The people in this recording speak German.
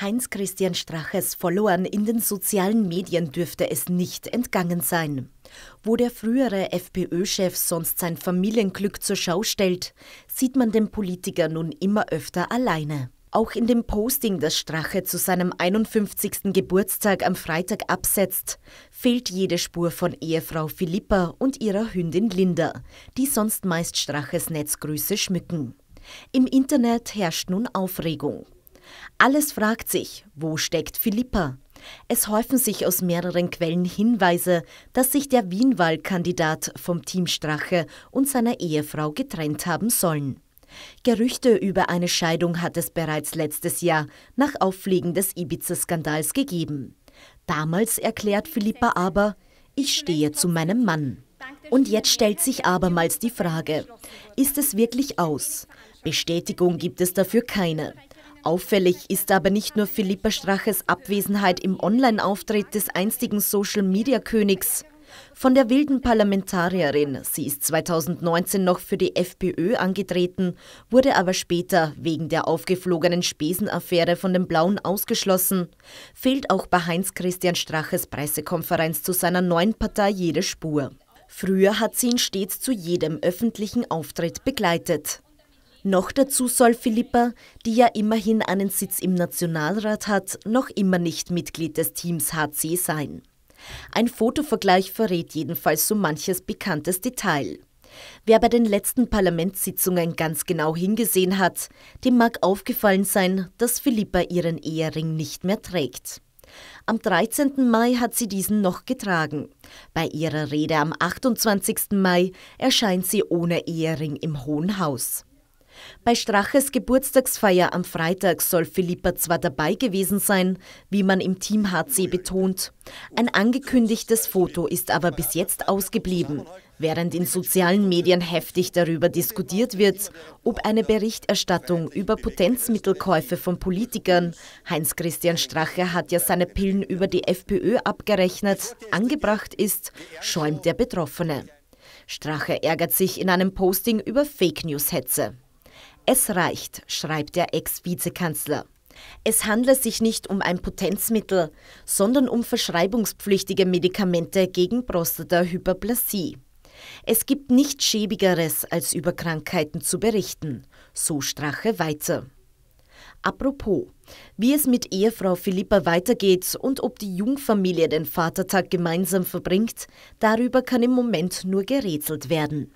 Heinz-Christian Straches Followern in den sozialen Medien dürfte es nicht entgangen sein. Wo der frühere FPÖ-Chef sonst sein Familienglück zur Schau stellt, sieht man den Politiker nun immer öfter alleine. Auch in dem Posting, das Strache zu seinem 51. Geburtstag am Freitag absetzt, fehlt jede Spur von Ehefrau Philippa und ihrer Hündin Linda, die sonst meist Straches Netzgrüße schmücken. Im Internet herrscht nun Aufregung. Alles fragt sich, wo steckt Philippa? Es häufen sich aus mehreren Quellen Hinweise, dass sich der Wienwahlkandidat vom Team Strache und seiner Ehefrau getrennt haben sollen. Gerüchte über eine Scheidung hat es bereits letztes Jahr nach Auffliegen des Ibiza-Skandals gegeben. Damals erklärt Philippa aber, ich stehe zu meinem Mann. Und jetzt stellt sich abermals die Frage, ist es wirklich aus? Bestätigung gibt es dafür keine. Auffällig ist aber nicht nur Philippa Straches Abwesenheit im Online-Auftritt des einstigen Social-Media-Königs. Von der wilden Parlamentarierin, sie ist 2019 noch für die FPÖ angetreten, wurde aber später wegen der aufgeflogenen Spesenaffäre von den Blauen ausgeschlossen, fehlt auch bei Heinz-Christian Straches Pressekonferenz zu seiner neuen Partei jede Spur. Früher hat sie ihn stets zu jedem öffentlichen Auftritt begleitet. Noch dazu soll Philippa, die ja immerhin einen Sitz im Nationalrat hat, noch immer nicht Mitglied des Teams HC sein. Ein Fotovergleich verrät jedenfalls so manches bekanntes Detail. Wer bei den letzten Parlamentssitzungen ganz genau hingesehen hat, dem mag aufgefallen sein, dass Philippa ihren Ehering nicht mehr trägt. Am 13. Mai hat sie diesen noch getragen. Bei ihrer Rede am 28. Mai erscheint sie ohne Ehering im Hohen Haus. Bei Straches Geburtstagsfeier am Freitag soll Philippa zwar dabei gewesen sein, wie man im Team HC betont. Ein angekündigtes Foto ist aber bis jetzt ausgeblieben, während in sozialen Medien heftig darüber diskutiert wird, ob eine Berichterstattung über Potenzmittelkäufe von Politikern, Heinz-Christian Strache hat ja seine Pillen über die FPÖ abgerechnet, angebracht ist, schäumt der Betroffene. Strache ärgert sich in einem Posting über Fake-News-Hetze. Es reicht, schreibt der Ex-Vizekanzler. Es handle sich nicht um ein Potenzmittel, sondern um verschreibungspflichtige Medikamente gegen Prostatahyperplasie. Es gibt nichts Schäbigeres, als über Krankheiten zu berichten, so Strache weiter. Apropos, wie es mit Ehefrau Philippa weitergeht und ob die Jungfamilie den Vatertag gemeinsam verbringt, darüber kann im Moment nur gerätselt werden.